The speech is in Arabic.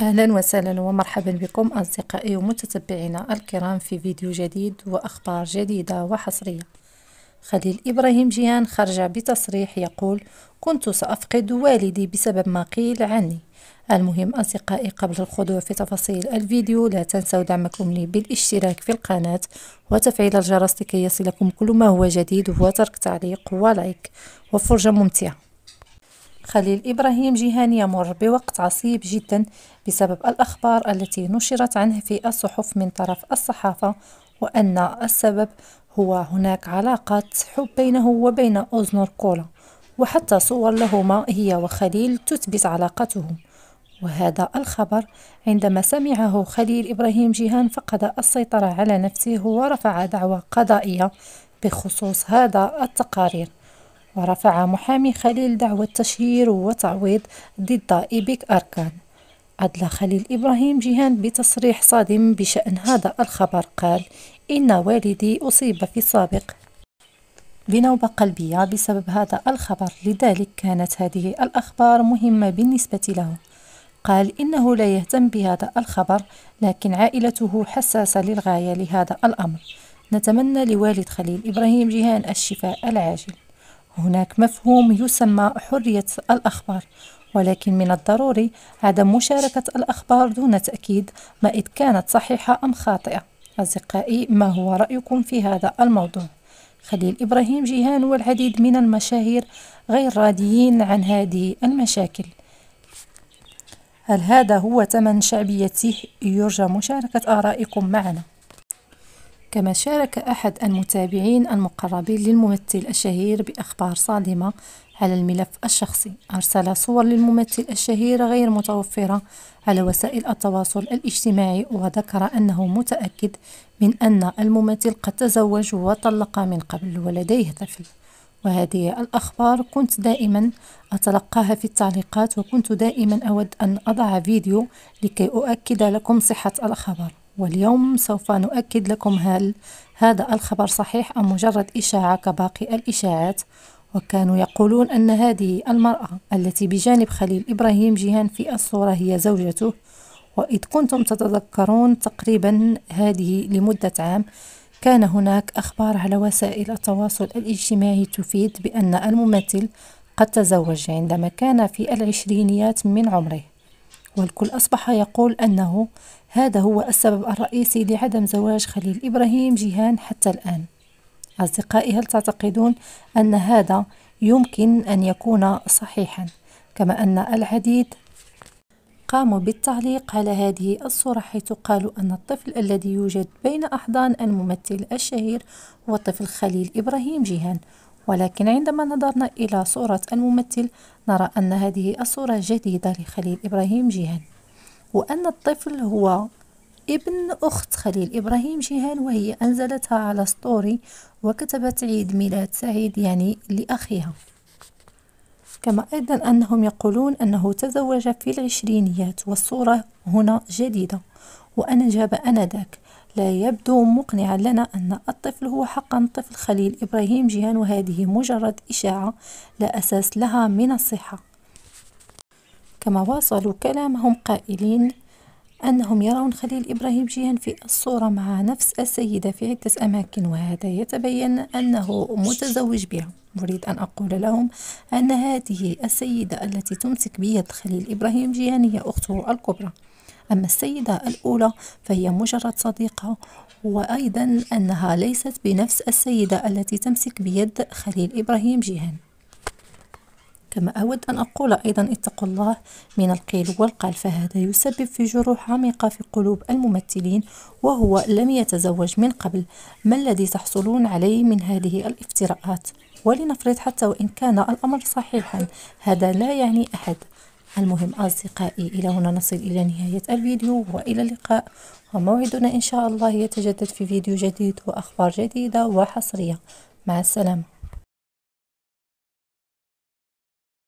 أهلا وسهلا ومرحبا بكم أصدقائي ومتتبعينا الكرام في فيديو جديد وأخبار جديدة وحصرية خليل إبراهيم جيهان خرج بتصريح يقول كنت سأفقد والدي بسبب ما قيل عني المهم أصدقائي قبل الخضوع في تفاصيل الفيديو لا تنسوا دعمكم لي بالاشتراك في القناة وتفعيل الجرس لكي يصلكم كل ما هو جديد وترك تعليق ولايك وفرجة ممتعة خليل إبراهيم جيهان يمر بوقت عصيب جدا بسبب الأخبار التي نشرت عنه في الصحف من طرف الصحافة وأن السبب هو هناك علاقة حب بينه وبين أوزنور كولا وحتى صور لهما هي وخليل تثبت علاقتهم وهذا الخبر عندما سمعه خليل إبراهيم جيهان فقد السيطرة على نفسه ورفع دعوى قضائية بخصوص هذا التقارير ورفع محامي خليل دعوى تشهير وتعويض ضد إيبك أركان أدلى خليل إبراهيم جيهان بتصريح صادم بشأن هذا الخبر قال إن والدي أصيب في السابق بنوبة قلبية بسبب هذا الخبر لذلك كانت هذه الأخبار مهمة بالنسبة له قال إنه لا يهتم بهذا الخبر لكن عائلته حساسة للغاية لهذا الأمر نتمنى لوالد خليل إبراهيم جيهان الشفاء العاجل هناك مفهوم يسمى حرية الأخبار ولكن من الضروري عدم مشاركة الأخبار دون تأكيد ما إذ كانت صحيحة أم خاطئة أصدقائي ما هو رأيكم في هذا الموضوع؟ خليل إبراهيم جيهان والعديد من المشاهير غير راديين عن هذه المشاكل هل هذا هو ثمن شعبيته؟ يرجى مشاركة آرائكم معنا كما شارك أحد المتابعين المقربين للممثل الشهير بأخبار صادمة على الملف الشخصي أرسل صور للممثل الشهير غير متوفرة على وسائل التواصل الاجتماعي وذكر أنه متأكد من أن الممثل قد تزوج وطلق من قبل ولديه طفل وهذه الأخبار كنت دائما أتلقاها في التعليقات وكنت دائما أود أن أضع فيديو لكي أؤكد لكم صحة الخبر واليوم سوف نؤكد لكم هل هذا الخبر صحيح أم مجرد إشاعة كباقي الإشاعات وكانوا يقولون أن هذه المرأة التي بجانب خليل إبراهيم جيهان في الصورة هي زوجته وإذ كنتم تتذكرون تقريبا هذه لمدة عام كان هناك أخبار على وسائل التواصل الاجتماعي تفيد بأن الممثل قد تزوج عندما كان في العشرينيات من عمره والكل أصبح يقول أنه هذا هو السبب الرئيسي لعدم زواج خليل إبراهيم جيهان حتى الآن أصدقائي هل تعتقدون أن هذا يمكن أن يكون صحيحا كما أن العديد قاموا بالتعليق على هذه الصورة حيث قالوا أن الطفل الذي يوجد بين أحضان الممثل الشهير هو طفل خليل إبراهيم جيهان ولكن عندما نظرنا إلى صورة الممثل نرى أن هذه الصورة جديدة لخليل إبراهيم جيهان وأن الطفل هو ابن أخت خليل إبراهيم جيهان وهي أنزلتها على ستوري وكتبت عيد ميلاد سعيد يعني لأخيها كما أيضا أنهم يقولون أنه تزوج في العشرينيات والصورة هنا جديدة أنا أنذاك لا يبدو مقنعا لنا أن الطفل هو حقا طفل خليل إبراهيم جيهان وهذه مجرد إشاعة لا أساس لها من الصحة كما واصلوا كلامهم قائلين أنهم يرون خليل إبراهيم جيهان في الصورة مع نفس السيدة في عدة أماكن وهذا يتبين أنه متزوج بها أريد أن أقول لهم أن هذه السيدة التي تمسك بيد خليل إبراهيم جيهان هي أخته الكبرى أما السيدة الأولى فهي مجرد صديقة وأيضا أنها ليست بنفس السيدة التي تمسك بيد خليل إبراهيم جيهان كما أود أن أقول أيضا اتقوا الله من القيل والقال فهذا يسبب في جروح عميقة في قلوب الممثلين وهو لم يتزوج من قبل ما الذي تحصلون عليه من هذه الافتراءات ولنفرض حتى وإن كان الأمر صحيحا هذا لا يعني أحد المهم أصدقائي إلى هنا نصل إلى نهاية الفيديو وإلى اللقاء وموعدنا إن شاء الله يتجدد في فيديو جديد وأخبار جديدة وحصرية مع السلامة